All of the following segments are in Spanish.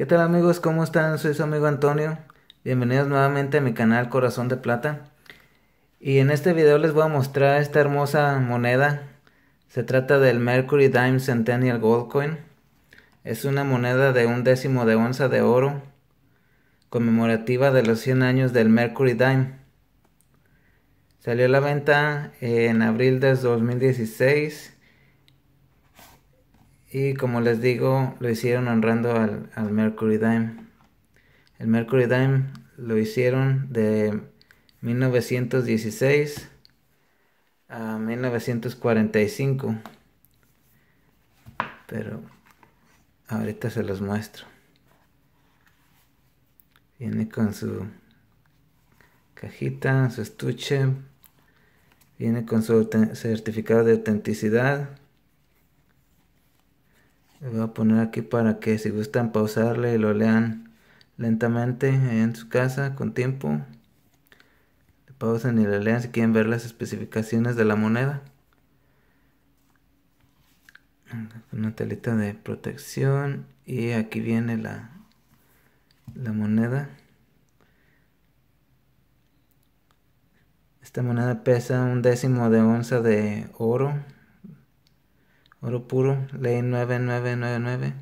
¿Qué tal amigos? ¿Cómo están? Soy su amigo Antonio. Bienvenidos nuevamente a mi canal Corazón de Plata. Y en este video les voy a mostrar esta hermosa moneda. Se trata del Mercury Dime Centennial Gold Coin. Es una moneda de un décimo de onza de oro conmemorativa de los 100 años del Mercury Dime. Salió a la venta en abril de 2016 y como les digo, lo hicieron honrando al, Mercury Dime. El Mercury Dime lo hicieron de 1916 a 1945. Pero ahorita se los muestro. Viene con su cajita, su estuche. Viene con su certificado de autenticidad. Le voy a poner aquí para que si gustan pausarle y lo lean lentamente en su casa con tiempo. Le pausen y le lean si quieren ver las especificaciones de la moneda. Una telita de protección y aquí viene la, la moneda. Esta moneda pesa un décimo de onza de oro. Oro puro, ley 9999.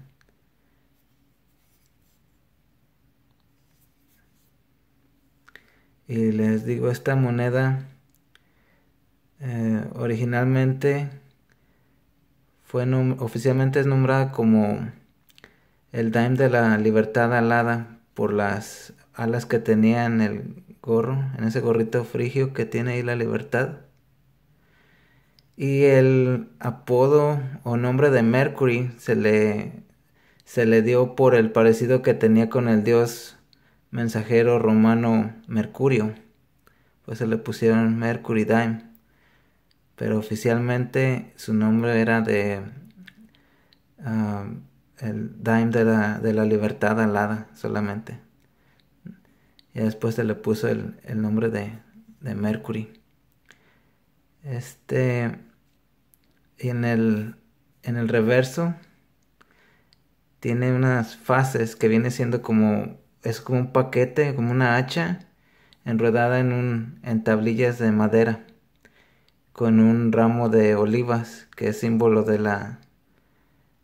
Y les digo, esta moneda eh, originalmente fue oficialmente es nombrada como el dime de la libertad alada por las alas que tenía en el gorro, en ese gorrito frigio que tiene ahí la libertad. Y el apodo o nombre de Mercury se le, se le dio por el parecido que tenía con el dios mensajero romano Mercurio. Pues se le pusieron Mercury Dime. Pero oficialmente su nombre era de ah, el Dime de la, Libertad Alada solamente. Y después se le puso el, el nombre de, de Mercury. Este y en el, en el reverso tiene unas fases que viene siendo como, es como un paquete, como una hacha enredada en, un, en tablillas de madera con un ramo de olivas que es símbolo de la,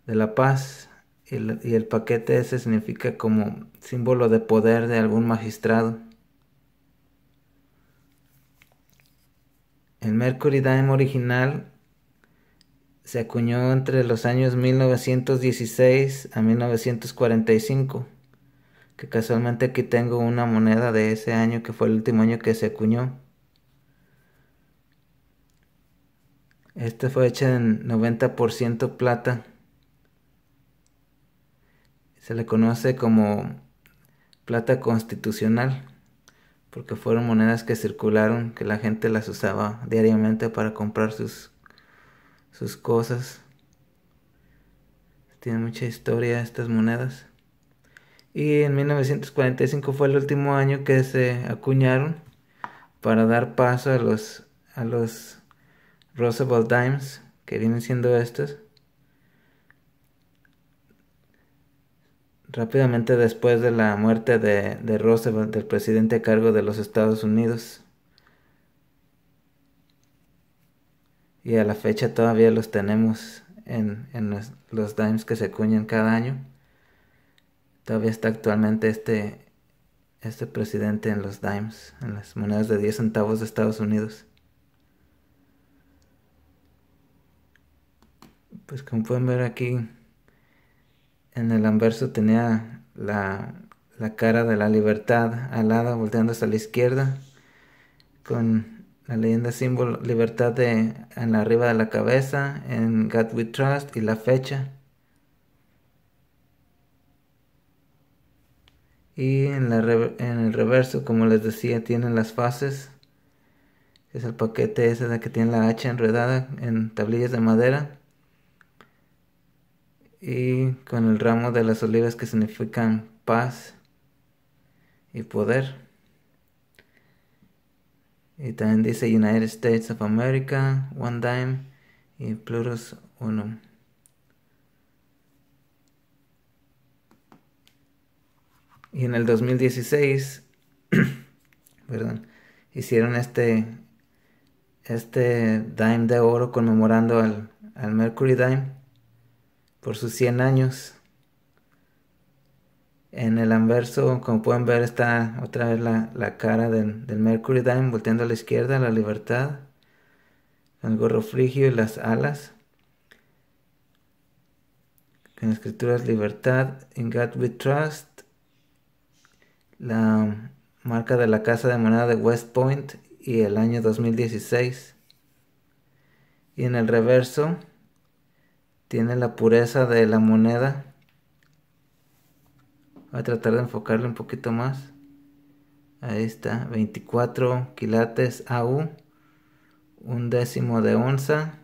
de la paz y, el paquete ese significa como símbolo de poder de algún magistrado. El Mercury Dime original se acuñó entre los años 1916 a 1945, que casualmente aquí tengo una moneda de ese año que fue el último año que se acuñó. Esta fue hecha en 90% plata. Se le conoce como plata constitucional, porque fueron monedas que circularon, que la gente las usaba diariamente para comprar sus sus cosas. Tienen mucha historia estas monedas. Y en 1945 fue el último año que se acuñaron para dar paso a los, a los Roosevelt Dimes, que vienen siendo estos. Rápidamente después de la muerte de, de Roosevelt, del presidente a cargo de los Estados Unidos, y a la fecha todavía los tenemos en, los, dimes que se cuñan cada año. Todavía está actualmente este, este presidente en los dimes, en las monedas de 10 centavos de Estados Unidos. Pues como pueden ver aquí, en el anverso tenía la, la cara de la libertad alada volteándose a la izquierda con la leyenda símbolo libertad en la arriba de la cabeza, en God We Trust y la fecha. Y en, el reverso, como les decía, tienen las fases. Es el paquete ese de que tiene la hacha enredada en tablillas de madera. Y con el ramo de las olivas que significan paz y poder. Y también dice United States of America, One Dime y Plurus uno Y en el 2016, perdón, hicieron este, este dime de oro conmemorando al, al Mercury Dime por sus 100 años. En el anverso, como pueden ver, está otra vez la, cara del, del, Mercury Dime volteando a la izquierda, la libertad, el gorro frigio y las alas. Con escrituras libertad, in God we trust, la marca de la Casa de Moneda de West Point y el año 2016. Y en el reverso tiene la pureza de la moneda Voy a tratar de enfocarle un poquito más. Ahí está, 24 quilates AU, un décimo de onza.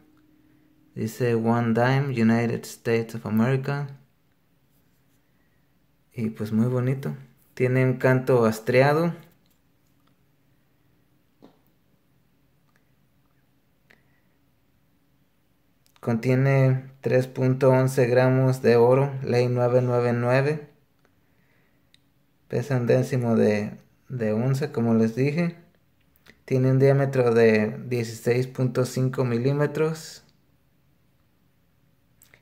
Dice One Dime, United States of America. Y pues muy bonito. Tiene un canto astreado. Contiene 3.11 gramos de oro, ley 999 pesa un décimo de, de como les dije. Tiene un diámetro de 16.5 milímetros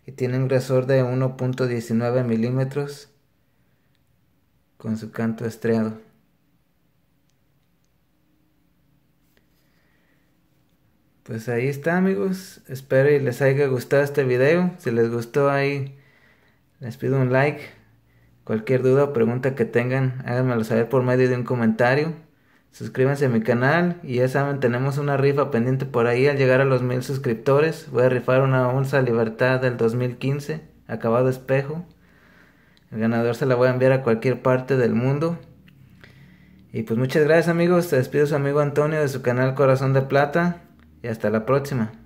y tiene un grosor de 1.19 milímetros con su canto estriado. Pues ahí está amigos, espero y les haya gustado este video, si les gustó ahí les pido un like Cualquier duda o pregunta que tengan, háganmelo saber por medio de un comentario. Suscríbanse a mi canal y ya saben, tenemos una rifa pendiente por ahí. Al llegar a los mil suscriptores, voy a rifar una onza Libertad del 2015, acabado espejo. El ganador se la voy a enviar a cualquier parte del mundo. Y pues muchas gracias amigos, te despido su amigo Antonio de su canal Corazón de Plata y hasta la próxima.